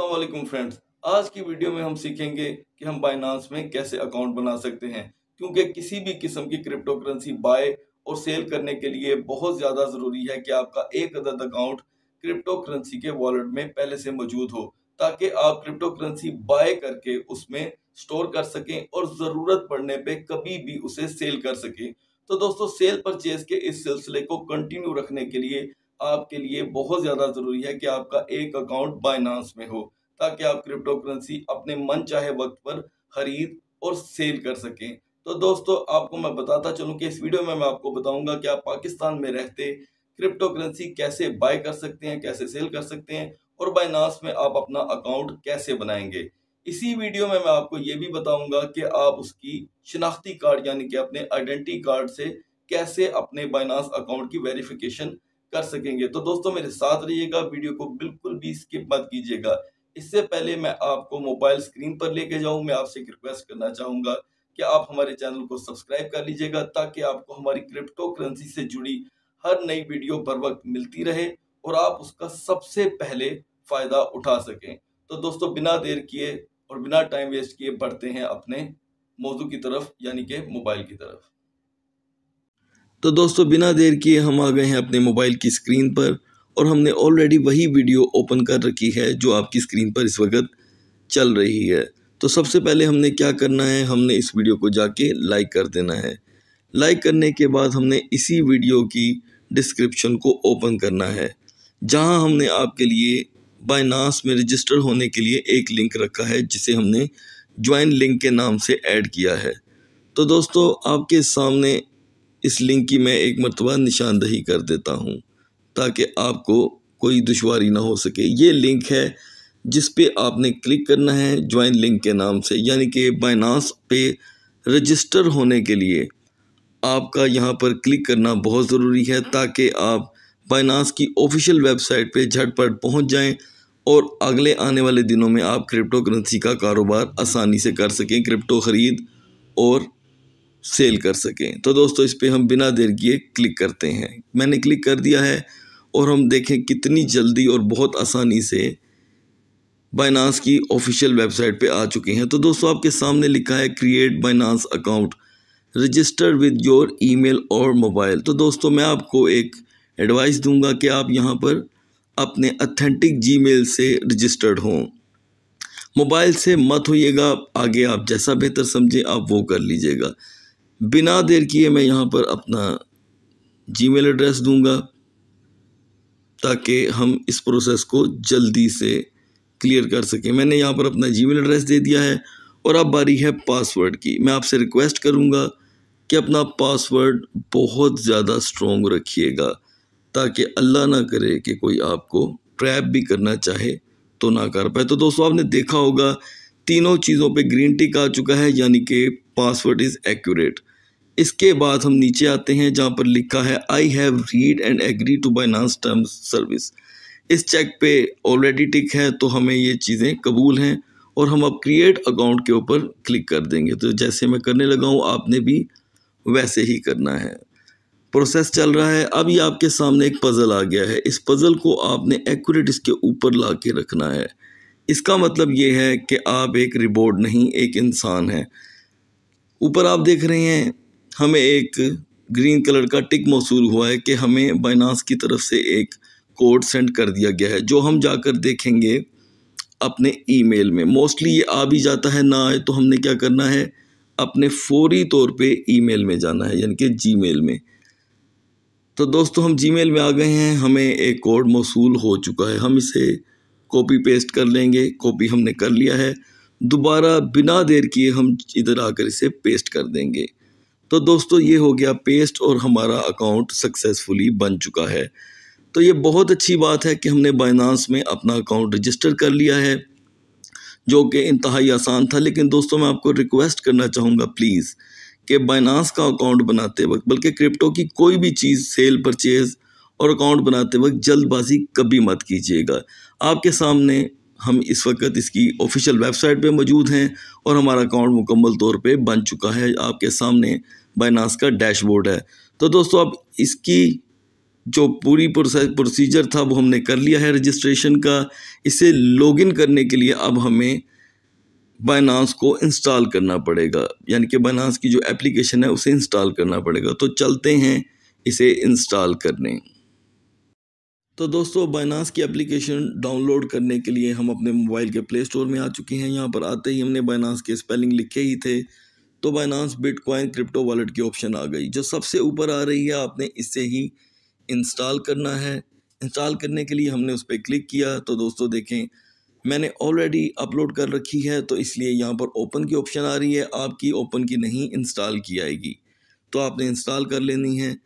Aslam friends आज की video में हम सीखेंगे कि हम बाइनांस में कैसे अकाउंट बना सकते हैं क्योंकि किसी भी किस्म की क्रिप्टो करेंसी बाय और सेल करने के लिए बहुत ज़्यादा ज़रूरी है कि आपका एक अदद अकाउंट क्रिप्टो करेंसी के वॉलेट में पहले से मौजूद हो ताकि आप क्रिप्टो करेंसी बाय करके उसमें स्टोर कर सकें और ज़रूरत पड़ने पर कभी भी उसे सेल कर सकें तो दोस्तों सेल परचेज के इस सिलसिले को कंटिन्यू रखने के लिए आपके लिए बहुत ज़्यादा ज़रूरी है कि आपका एक अकाउंट बाइनांस में हो ताकि आप क्रिप्टो करेंसी अपने मन चाहे वक्त पर खरीद और सेल कर सकें तो दोस्तों आपको मैं बताता चलूं कि इस वीडियो में मैं आपको बताऊंगा कि आप पाकिस्तान में रहते क्रिप्टो करेंसी कैसे बाय कर सकते हैं कैसे सेल कर सकते हैं और बाइनांस में आप अपना अकाउंट कैसे बनाएंगे इसी वीडियो में मैं आपको ये भी बताऊंगा कि आप उसकी शिनाख्ती कार्ड यानी कि अपने आइडेंटिटी कार्ड से कैसे अपने बाइनांस अकाउंट की वेरिफिकेशन कर सकेंगे तो दोस्तों मेरे साथ रहिएगा वीडियो को बिल्कुल भी स्किप मत कीजिएगा इससे पहले मैं आपको मोबाइल स्क्रीन पर लेके जाऊं मैं आपसे एक रिक्वेस्ट करना चाहूंगा कि आप हमारे चैनल को सब्सक्राइब कर लीजिएगा ताकि आपको हमारी क्रिप्टो करेंसी से जुड़ी हर नई वीडियो बर वक्त मिलती रहे और आप उसका सबसे पहले फायदा उठा सकें तो दोस्तों बिना देर किए और बिना टाइम वेस्ट किए बढ़ते हैं अपने मौजू की तरफ यानी कि मोबाइल की तरफ तो दोस्तों बिना देर किए हम आ गए हैं अपने मोबाइल की स्क्रीन पर और हमने ऑलरेडी वही वीडियो ओपन कर रखी है जो आपकी स्क्रीन पर इस वक्त चल रही है तो सबसे पहले हमने क्या करना है हमने इस वीडियो को जाके लाइक कर देना है लाइक करने के बाद हमने इसी वीडियो की डिस्क्रिप्शन को ओपन करना है जहां हमने आपके लिए बाइनास में रजिस्टर होने के लिए एक लिंक रखा है जिसे हमने ज्वाइन लिंक के नाम से ऐड किया है तो दोस्तों आपके सामने इस लिंक की मैं एक मरतबा निशानदही कर देता हूँ ताकि आपको कोई दुशारी ना हो सके ये लिंक है जिस पे आपने क्लिक करना है ज्वाइन लिंक के नाम से यानी कि बाइनास पे रजिस्टर होने के लिए आपका यहाँ पर क्लिक करना बहुत ज़रूरी है ताकि आप बाइनास की ऑफिशियल वेबसाइट पे झटपट पहुँच जाएँ और अगले आने वाले दिनों में आप क्रिप्टो करेंसी का कारोबार आसानी से कर सकें क्रिप्टो ख़रीद और सेल कर सकें तो दोस्तों इस पर हम बिना देर किए क्लिक करते हैं मैंने क्लिक कर दिया है और हम देखें कितनी जल्दी और बहुत आसानी से बाइनांस की ऑफिशियल वेबसाइट पे आ चुके हैं तो दोस्तों आपके सामने लिखा है create Binance account register with your email और मोबाइल तो दोस्तों मैं आपको एक एडवाइस दूंगा कि आप यहाँ पर अपने अथेंटिक जीमेल से रजिस्टर्ड हों मोबाइल से मत होइएगा आगे आप जैसा बेहतर समझें आप वो कर लीजिएगा बिना देर किए मैं यहाँ पर अपना जीमेल एड्रेस दूंगा ताकि हम इस प्रोसेस को जल्दी से क्लियर कर सकें मैंने यहाँ पर अपना जीमेल एड्रेस दे दिया है और अब बारी है पासवर्ड की मैं आपसे रिक्वेस्ट करूँगा कि अपना पासवर्ड बहुत ज़्यादा स्ट्रॉन्ग रखिएगा ताकि अल्लाह ना करे कि कोई आपको ट्रैप भी करना चाहे तो ना कर पाए तो दोस्तों आपने देखा होगा तीनों चीज़ों पे ग्रीन टिक आ चुका है यानी कि पासवर्ड इज़ एक्यूरेट इसके बाद हम नीचे आते हैं जहाँ पर लिखा है I have read and agree to Binance terms service इस चेक पे ऑलरेडी टिक है तो हमें ये चीज़ें कबूल हैं और हम अब क्रिएट अकाउंट के ऊपर क्लिक कर देंगे तो जैसे मैं करने लगा हूँ आपने भी वैसे ही करना है प्रोसेस चल रहा है अब ये आपके सामने एक पज़ल आ गया है इस पज़ल को आपने एक्यूरेट इसके ऊपर ला के रखना है इसका मतलब ये है कि आप एक रिबोर्ड नहीं एक इंसान हैं ऊपर आप देख रहे हैं हमें एक ग्रीन कलर का टिक मौसू हुआ है कि हमें बाइनास की तरफ से एक कोड सेंड कर दिया गया है जो हम जाकर देखेंगे अपने ईमेल में मोस्टली ये आ भी जाता है ना आए तो हमने क्या करना है अपने फौरी तौर पे ईमेल में जाना है यानी कि जीमेल में तो दोस्तों हम जीमेल में आ गए हैं हमें एक कोड मौसू हो चुका है हम इसे कॉपी पेस्ट कर लेंगे कॉपी हमने कर लिया है दोबारा बिना देर किए हम इधर आकर इसे पेस्ट कर देंगे तो दोस्तों ये हो गया पेस्ट और हमारा अकाउंट सक्सेसफुली बन चुका है तो ये बहुत अच्छी बात है कि हमने बाइनांस में अपना अकाउंट रजिस्टर कर लिया है जो कि इंतहाई आसान था लेकिन दोस्तों मैं आपको रिक्वेस्ट करना चाहूँगा प्लीज़ कि बाइनांस का अकाउंट बनाते वक्त बल्कि क्रिप्टो की कोई भी चीज़ सेल परचेज़ और अकाउंट बनाते वक्त जल्दबाजी कभी मत कीजिएगा आपके सामने हम इस वक्त इसकी ऑफिशियल वेबसाइट पे मौजूद हैं और हमारा अकाउंट मुकम्मल तौर पे बन चुका है आपके सामने बाइनास का डैशबोर्ड है तो दोस्तों अब इसकी जो पूरी प्रोसीजर था वो हमने कर लिया है रजिस्ट्रेशन का इसे लॉगिन करने के लिए अब हमें बाइनास को इंस्टॉल करना पड़ेगा यानी कि बाइनास की जो एप्लीकेशन है उसे इंस्टॉल करना पड़ेगा तो चलते हैं इसे इंस्टॉल करने तो दोस्तों बाइनास की एप्लीकेशन डाउनलोड करने के लिए हम अपने मोबाइल के प्ले स्टोर में आ चुके हैं यहाँ पर आते ही हमने बाइनास के स्पेलिंग लिखे ही थे तो बाइनास बिटकॉइन क्रिप्टो वॉलेट की ऑप्शन आ गई जो सबसे ऊपर आ रही है आपने इससे ही इंस्टॉल करना है इंस्टॉल करने के लिए हमने उस पर क्लिक किया तो दोस्तों देखें मैंने ऑलरेडी अपलोड कर रखी है तो इसलिए यहाँ पर ओपन की ऑप्शन आ रही है आपकी ओपन की नहीं इंस्टॉल की आएगी तो आपने इंस्टॉल कर लेनी है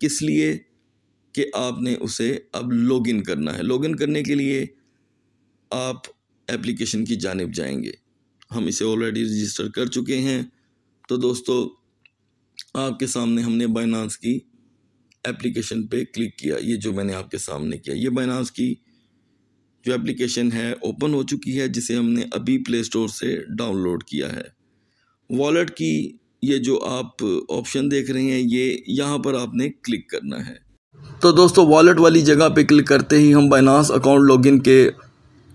किस लिए कि आपने उसे अब लॉगिन करना है लॉगिन करने के लिए आप एप्लीकेशन की जानब जाएंगे हम इसे ऑलरेडी रजिस्टर कर चुके हैं तो दोस्तों आपके सामने हमने बाइनांस की एप्लीकेशन पे क्लिक किया ये जो मैंने आपके सामने किया ये बाइनांस की जो एप्लीकेशन है ओपन हो चुकी है जिसे हमने अभी प्ले स्टोर से डाउनलोड किया है वॉलेट की ये जो आप ऑप्शन देख रहे हैं ये यहाँ पर आपने क्लिक करना है तो दोस्तों वॉलेट वाली जगह पे क्लिक करते ही हम बाइनास अकाउंट लॉगिन के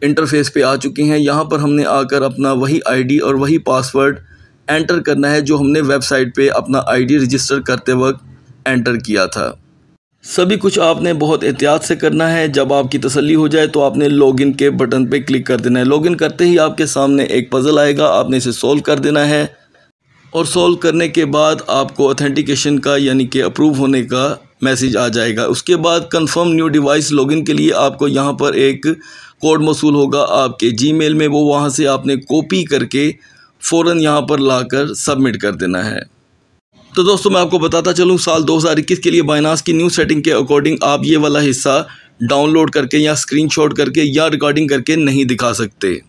इंटरफेस पे आ चुके हैं यहाँ पर हमने आकर अपना वही आईडी और वही पासवर्ड एंटर करना है जो हमने वेबसाइट पे अपना आईडी रजिस्टर करते वक्त एंटर किया था सभी कुछ आपने बहुत एहतियात से करना है जब आपकी तसल्ली हो जाए तो आपने लॉगिन के बटन पे क्लिक कर देना है लॉगिन करते ही आपके सामने एक पज़ल आएगा आपने इसे सोल्व कर देना है और सोल्व करने के बाद आपको ऑथेंटिकेशन का यानी कि अप्रूव होने का मैसेज आ जाएगा उसके बाद कंफर्म न्यू डिवाइस लॉगिन के लिए आपको यहाँ पर एक कोड मौसू होगा आपके जीमेल में वो वहाँ से आपने कॉपी करके फ़ौर यहाँ पर लाकर सबमिट कर देना है तो दोस्तों मैं आपको बताता चलूँ साल 2021 के लिए बाइनास की न्यू सेटिंग के अकॉर्डिंग आप ये वाला हिस्सा डाउनलोड करके या शॉट करके या रिकॉर्डिंग करके नहीं दिखा सकते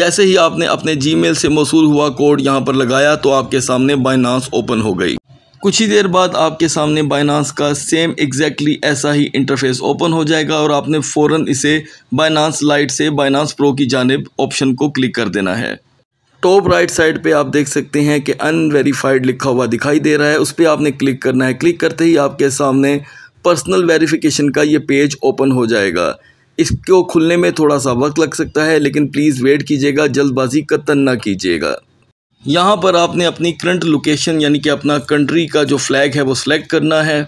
जैसे ही आपने अपने मेल से मौसू हुआ कोड यहाँ पर लगाया तो आपके सामने बाइनास ओपन हो गई कुछ ही देर बाद आपके सामने बाइनांस का सेम एग्जैक्टली ऐसा ही इंटरफेस ओपन हो जाएगा और आपने फ़ौरन इसे बाइनांस लाइट से बाइनांस प्रो की जानब ऑप्शन को क्लिक कर देना है टॉप राइट साइड पे आप देख सकते हैं कि अनवेरीफाइड लिखा हुआ दिखाई दे रहा है उस पर आपने क्लिक करना है क्लिक करते ही आपके सामने पर्सनल वेरीफिकेशन का ये पेज ओपन हो जाएगा इसको खुलने में थोड़ा सा वक्त लग सकता है लेकिन प्लीज़ वेट कीजिएगा जल्दबाजी कतन ना कीजिएगा यहाँ पर आपने अपनी करंट लोकेशन यानी कि अपना कंट्री का जो फ्लैग है वो सिलेक्ट करना है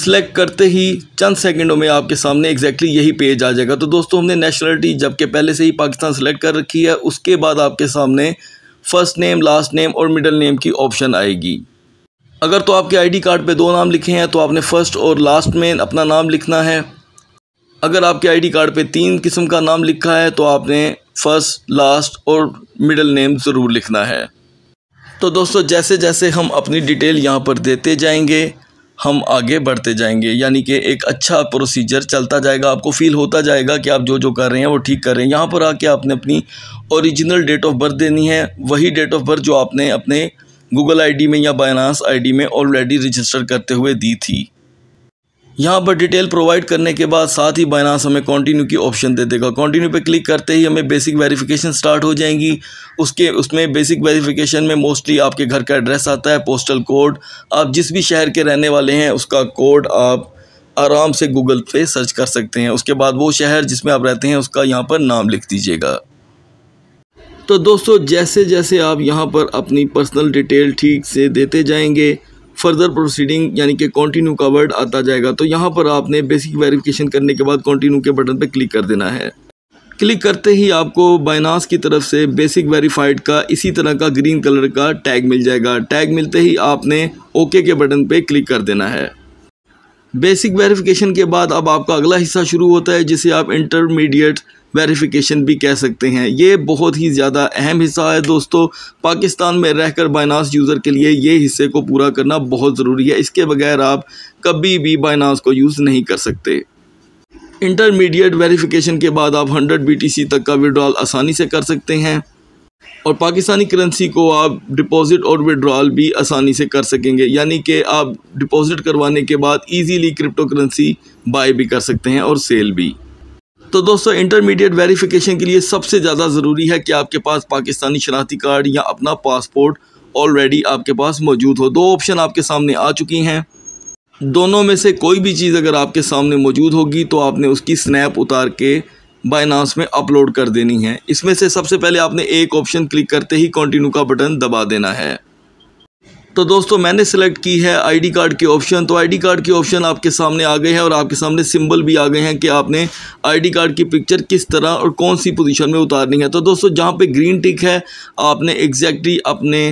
सिलेक्ट करते ही चंद सेकंडों में आपके सामने एग्जैक्टली यही पेज आ जाएगा तो दोस्तों हमने नेशनलिटी जबकि पहले से ही पाकिस्तान सेलेक्ट कर रखी है उसके बाद आपके सामने फ़र्स्ट नेम लास्ट नेम और मिडल नेम की ऑप्शन आएगी अगर तो आपके आईडी कार्ड पे दो नाम लिखे हैं तो आपने फ़र्स्ट और लास्ट में अपना नाम लिखना है अगर आपके आईडी कार्ड पे तीन किस्म का नाम लिखा है तो आपने फर्स्ट लास्ट और मिडल नेम ज़रूर लिखना है तो दोस्तों जैसे जैसे हम अपनी डिटेल यहाँ पर देते जाएंगे हम आगे बढ़ते जाएंगे यानी कि एक अच्छा प्रोसीजर चलता जाएगा आपको फील होता जाएगा कि आप जो जो कर रहे हैं वो ठीक कर रहे हैं यहाँ पर आके आपने अपनी ओरिजिनल डेट ऑफ बर्थ देनी है वही डेट ऑफ बर्थ जो आपने अपने गूगल आईडी में या बायनास आईडी में ऑलरेडी रजिस्टर करते हुए दी थी यहाँ पर डिटेल प्रोवाइड करने के बाद साथ ही बाइनास हमें कंटिन्यू की ऑप्शन दे देगा कंटिन्यू पे क्लिक करते ही हमें बेसिक वेरिफिकेशन स्टार्ट हो जाएंगी उसके उसमें बेसिक वेरिफिकेशन में मोस्टली आपके घर का एड्रेस आता है पोस्टल कोड आप जिस भी शहर के रहने वाले हैं उसका कोड आप आराम से गूगल पे सर्च कर सकते हैं उसके बाद वो शहर जिसमें आप रहते हैं उसका यहाँ पर नाम लिख दीजिएगा तो दोस्तों जैसे जैसे आप यहाँ पर अपनी पर्सनल डिटेल ठीक से देते जाएंगे फर्दर प्रोसीडिंग यानी कि कंटिन्यू का वर्ड आता जाएगा तो यहाँ पर आपने बेसिक वेरिफिकेशन करने के बाद कंटिन्यू के बटन पर क्लिक कर देना है क्लिक करते ही आपको बाइनास की तरफ से बेसिक वेरीफाइड का इसी तरह का ग्रीन कलर का टैग मिल जाएगा टैग मिलते ही आपने ओके के बटन पे क्लिक कर देना है बेसिक वेरिफिकेशन के बाद अब आपका अगला हिस्सा शुरू होता है जिसे आप इंटरमीडिएट वेरिफिकेशन भी कह सकते हैं ये बहुत ही ज़्यादा अहम हिस्सा है दोस्तों पाकिस्तान में रहकर बाइनास यूज़र के लिए ये हिस्से को पूरा करना बहुत ज़रूरी है इसके बगैर आप कभी भी बाइनास को यूज़ नहीं कर सकते इंटरमीडिएट वेरिफिकेशन के बाद आप 100 बीटीसी तक का विड्रॉल आसानी से कर सकते हैं और पाकिस्तानी करेंसी को आप डिपॉजिट और विड्रॉल भी आसानी से कर सकेंगे यानी कि आप डिपॉजिट करवाने के बाद इजीली क्रिप्टो करेंसी बाय भी कर सकते हैं और सेल भी तो दोस्तों इंटरमीडिएट वेरिफिकेशन के लिए सबसे ज़्यादा ज़रूरी है कि आपके पास पाकिस्तानी शनाख्ती कार्ड या अपना पासपोर्ट ऑलरेडी आपके पास मौजूद हो दो ऑप्शन आपके सामने आ चुकी हैं दोनों में से कोई भी चीज़ अगर आपके सामने मौजूद होगी तो आपने उसकी स्नैप उतार के बाइनास में अपलोड कर देनी है इसमें से सबसे पहले आपने एक ऑप्शन क्लिक करते ही कॉन्टिन्यू का बटन दबा देना है तो दोस्तों मैंने सेलेक्ट की है आईडी कार्ड के ऑप्शन तो आईडी कार्ड के ऑप्शन आपके सामने आ गए हैं और आपके सामने सिंबल भी आ गए हैं कि आपने आईडी कार्ड की पिक्चर किस तरह और कौन सी पोजीशन में उतारनी है तो दोस्तों जहाँ पे ग्रीन टिक है आपने एग्जैक्टली अपने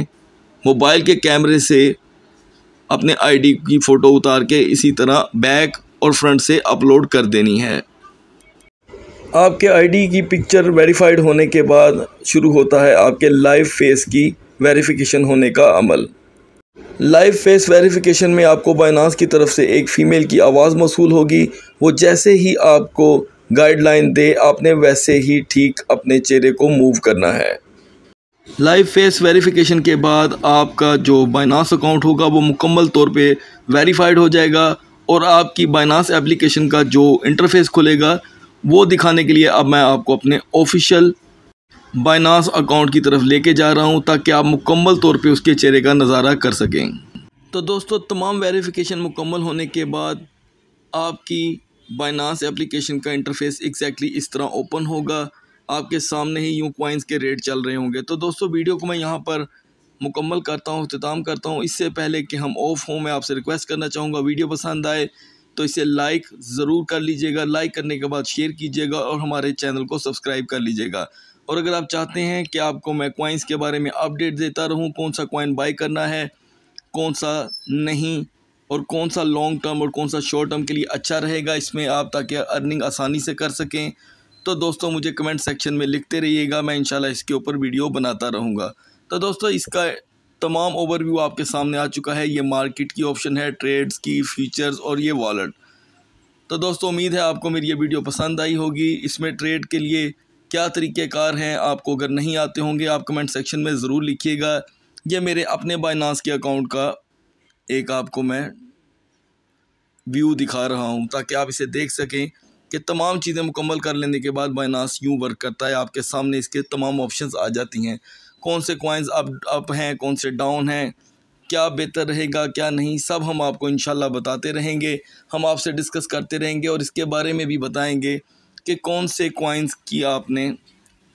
मोबाइल के कैमरे से अपने आई की फ़ोटो उतार के इसी तरह बैक और फ्रंट से अपलोड कर देनी है आपके आई की पिक्चर वेरीफाइड होने के बाद शुरू होता है आपके लाइव फेस की वेरिफिकेशन होने का अमल लाइव फेस वेरिफिकेशन में आपको बाइनास की तरफ से एक फ़ीमेल की आवाज़ मौसू होगी वो जैसे ही आपको गाइडलाइन दे आपने वैसे ही ठीक अपने चेहरे को मूव करना है लाइव फेस वेरिफिकेशन के बाद आपका जो बाइनास अकाउंट होगा वो मुकम्मल तौर पे वेरीफाइड हो जाएगा और आपकी बाइनास एप्लीकेशन का जो इंटरफेस खुलेगा वो दिखाने के लिए अब मैं आपको अपने ऑफिशियल बाइनास अकाउंट की तरफ लेके जा रहा हूँ ताकि आप मुकम्मल तौर पर उसके चेहरे का नज़ारा कर सकें तो दोस्तों तमाम वेरिफिकेशन मुकम्मल होने के बाद आपकी बाइनास एप्लीकेशन का इंटरफेस एग्जैक्टली इस तरह ओपन होगा आपके सामने ही यूँ क्वाइंस के रेट चल रहे होंगे तो दोस्तों वीडियो को मैं यहाँ पर मुकम्मल करता हूँ अख्ताम करता हूँ इससे पहले कि हम ऑफ हों मैं आपसे रिक्वेस्ट करना चाहूँगा वीडियो पसंद आए तो इसे लाइक ज़रूर कर लीजिएगा लाइक करने के बाद शेयर कीजिएगा और हमारे चैनल को सब्सक्राइब कर लीजिएगा और अगर आप चाहते हैं कि आपको मैं कॉइन्स के बारे में अपडेट देता रहूँ कौन सा कॉइन बाई करना है कौन सा नहीं और कौन सा लॉन्ग टर्म और कौन सा शॉर्ट टर्म के लिए अच्छा रहेगा इसमें आप ताकि अर्निंग आसानी से कर सकें तो दोस्तों मुझे कमेंट सेक्शन में लिखते रहिएगा मैं इंशाल्लाह इसके ऊपर वीडियो बनाता रहूँगा तो दोस्तों इसका तमाम ओवरव्यू आपके सामने आ चुका है ये मार्केट की ऑप्शन है ट्रेड्स की फीचर्स और ये वॉलेट तो दोस्तों उम्मीद है आपको मेरी ये वीडियो पसंद आई होगी इसमें ट्रेड के लिए क्या तरीक़ेकार हैं आपको अगर नहीं आते होंगे आप कमेंट सेक्शन में ज़रूर लिखिएगा ये मेरे अपने बाइनास के अकाउंट का एक आपको मैं व्यू दिखा रहा हूँ ताकि आप इसे देख सकें कि तमाम चीज़ें मुकम्मल कर लेने के बाद बाइनास यूँ वर्क करता है आपके सामने इसके तमाम ऑप्शंस आ जाती हैं कौन से कॉइन्स अप अप हैं कौन से डाउन हैं क्या बेहतर रहेगा क्या नहीं सब हम आपको इन बताते रहेंगे हम आपसे डिस्कस करते रहेंगे और इसके बारे में भी बताएंगे कि कौन से कॉइन्स की आपने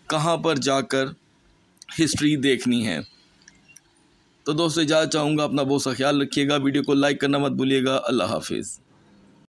कहाँ पर जाकर हिस्ट्री देखनी है तो दोस्तों इजाज़त चाहूँगा अपना बहुत सा ख्याल रखिएगा वीडियो को लाइक करना मत भूलिएगा अल्लाह हाफिज़